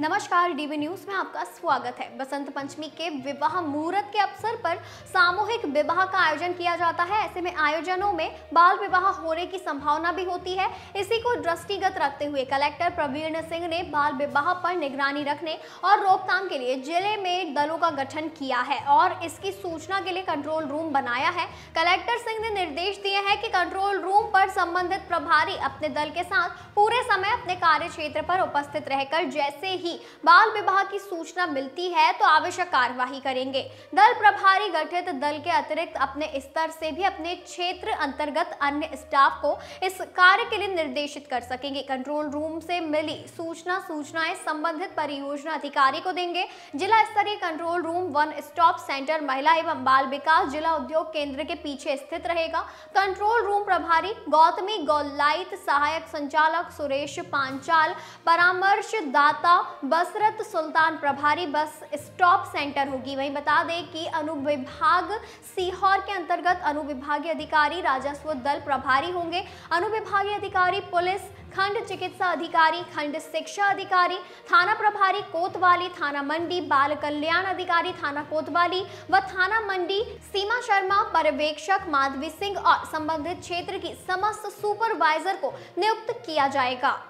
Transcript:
नमस्कार dB news में आपका स्वागत है बसंत पंचमी के विवाह मुहूर्त के अवसर पर सामूहिक विवाह का आयोजन किया जाता है ऐसे में आयोजनों में बाल विवाह होने की संभावना भी होती है इसी को दृष्टिगत रखते हुए कलेक्टर प्रवीण सिंह ने बाल विवाह पर निगरानी रखने और रोकथाम के लिए जिले में दलों का गठन किया है और इसकी सूचना के लिए कंट्रोल रूम बनाया है कलेक्टर सिंह ने निर्देश दिए हैं कि कंट्रोल रूम पर संबंधित प्रभारी अपने दल के साथ पूरे समय अपने कार्य क्षेत्र पर उपस्थित रहकर जैसे ही बाल विवाह की सूचना मिलती है तो आवश्यक कार्यवाही करेंगे दल प्रभारी गठित दल के अतिरिक्त अपने स्तर से भी अपने क्षेत्र अंतर्गत अन्य स्टाफ को इस कार्य के लिए निर्देशित कर सकेंगे कंट्रोल रूम से मिली सूचना सूचनाएं संबंधित परियोजना अधिकारी को देंगे जिला स्तरीय control room one stop centre महिला एवं बाल विकास जिला उद्योग केंद्र के पीछे स्थित रहेगा कंट्रोल रूम प्रभारी गौतमी गौलाइत सहायक संचालक सुरेश पांचाल परामर्शदाता बसरत सुल्तान प्रभारी बस स्टॉप सेंटर होगी वहीं बता दें कि अनुविभाग सीहोर के अंतर्गत अनुविभागीय अधिकारी राजस्व दल प्रभारी होंगे अनुविभागीय अधिकारी पुलिस खंड चिकित्सा अधिकारी खंड शिक्षा अधिकारी थाना प्रभारी कोतवाली थाना मंडी बाल कल्याण अधिकारी थाना कोतवाली व थाना मंडी सीमा शर्मा पर्यवेक्षक माधवी सिंह और संबंधित क्षेत्र की समस्त सुपरवाइजर को नियुक्त किया जाएगा